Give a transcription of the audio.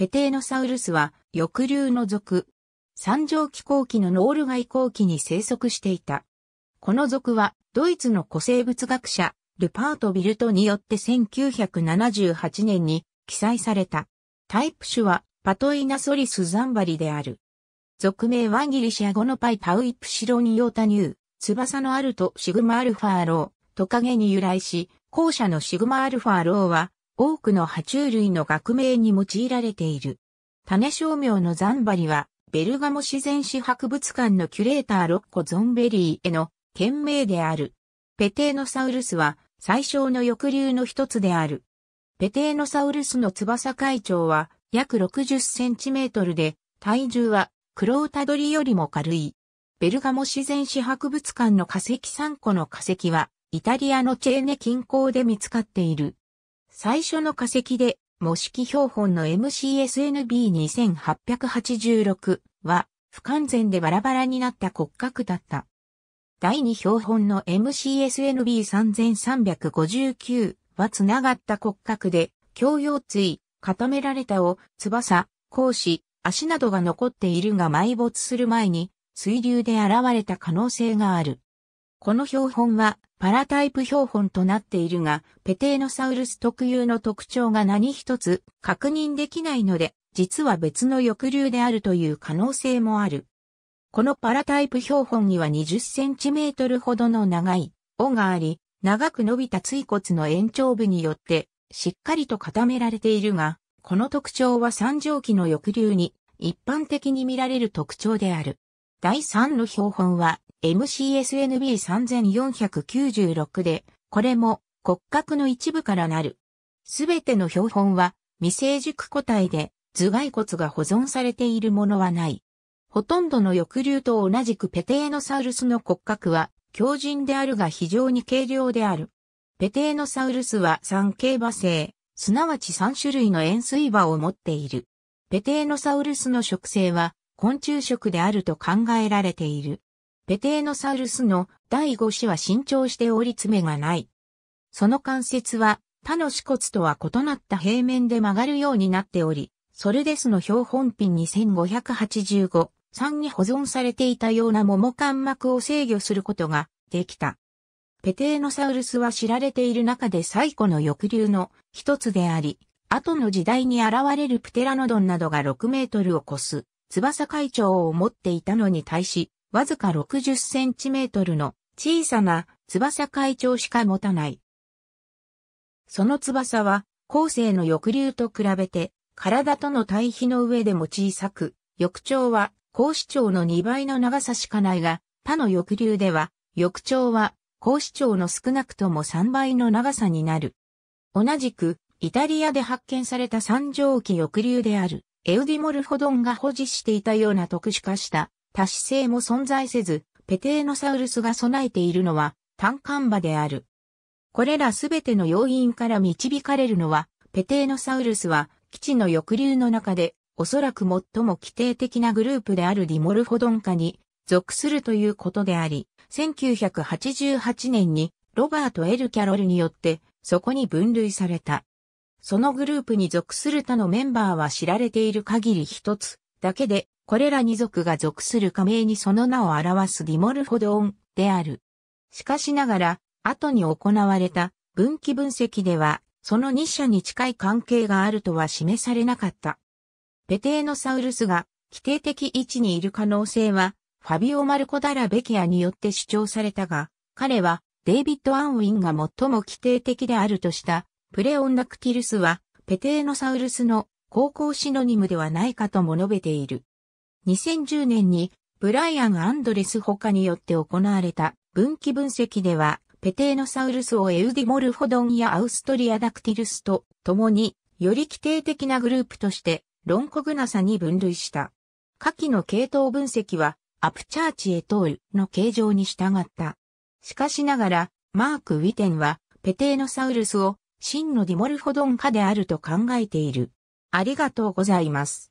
ペテーノサウルスは翼竜の属。三畳気候期のノールガイ後期に生息していた。この属はドイツの古生物学者ルパート・ビルトによって1978年に記載された。タイプ種はパトイナソリスザンバリである。属名はギリシア語のパイタウイプシロニオタニュー、翼のあるとシグマアルファロー、トカゲに由来し、後者のシグマアルファローは多くの爬虫類の学名に用いられている。種商名のザンバリは、ベルガモ自然史博物館のキュレーターロッコ・ゾンベリーへの県名である。ペテーノサウルスは最小の翼竜の一つである。ペテーノサウルスの翼会長は約60センチメートルで、体重はクロウタドリよりも軽い。ベルガモ自然史博物館の化石3個の化石は、イタリアのチェーネ近郊で見つかっている。最初の化石で、模式標本の MCSNB2886 は、不完全でバラバラになった骨格だった。第二標本の MCSNB3359 は繋がった骨格で、強腰椎、固められた尾、翼、甲子、足などが残っているが埋没する前に、水流で現れた可能性がある。この標本は、パラタイプ標本となっているが、ペテーノサウルス特有の特徴が何一つ確認できないので、実は別の翼竜であるという可能性もある。このパラタイプ標本には20センチメートルほどの長い尾があり、長く伸びた椎骨の延長部によってしっかりと固められているが、この特徴は三畳期の翼竜に一般的に見られる特徴である。第3の標本は MCSNB3496 で、これも骨格の一部からなる。すべての標本は未成熟個体で頭蓋骨が保存されているものはない。ほとんどの翼竜と同じくペテーノサウルスの骨格は強靭であるが非常に軽量である。ペテーノサウルスは三形馬性、すなわち三種類の円錐馬を持っている。ペテーノサウルスの植生は昆虫食であると考えられている。ペテーノサウルスの第5子は伸長しており爪がない。その関節は他の子骨とは異なった平面で曲がるようになっており、ソルデスの標本品2585、3に保存されていたような桃間膜を制御することができた。ペテーノサウルスは知られている中で最古の抑留の一つであり、後の時代に現れるプテラノドンなどが6メートルを超す翼会長を持っていたのに対し、わずか60センチメートルの小さな翼会長しか持たない。その翼は、後世の翼竜と比べて、体との対比の上でも小さく、翼長は、高視長の2倍の長さしかないが、他の翼竜では、翼長は、高視長の少なくとも3倍の長さになる。同じく、イタリアで発見された三畳期翼竜である、エウディモルフォドンが保持していたような特殊化した多姿性も存在せず、ペテーノサウルスが備えているのは単管馬である。これらすべての要因から導かれるのは、ペテーノサウルスは基地の抑留の中で、おそらく最も規定的なグループであるディモルフォドンカに属するということであり、1988年にロバート・エル・キャロルによってそこに分類された。そのグループに属する他のメンバーは知られている限り一つだけでこれら二族が属する仮名にその名を表すディモルフォドオンである。しかしながら、後に行われた分岐分析では、その2社に近い関係があるとは示されなかった。ペテーノサウルスが規定的位置にいる可能性は、ファビオ・マルコ・ダラ・ベキアによって主張されたが、彼はデイビッド・アンウィンが最も規定的であるとした、プレオンダクティルスは、ペテーノサウルスの高校シノニムではないかとも述べている。2010年にブライアン・アンドレス他によって行われた分岐分析では、ペテーノサウルスをエウディモルフォドンやアウストリアダクティルスと共に、より規定的なグループとして、ロンコグナサに分類した。下記の系統分析は、アプチャーチエトールの形状に従った。しかしながら、マーク・ウィテンは、ペテーノサウルスを真のディモルフォドン化であると考えている。ありがとうございます。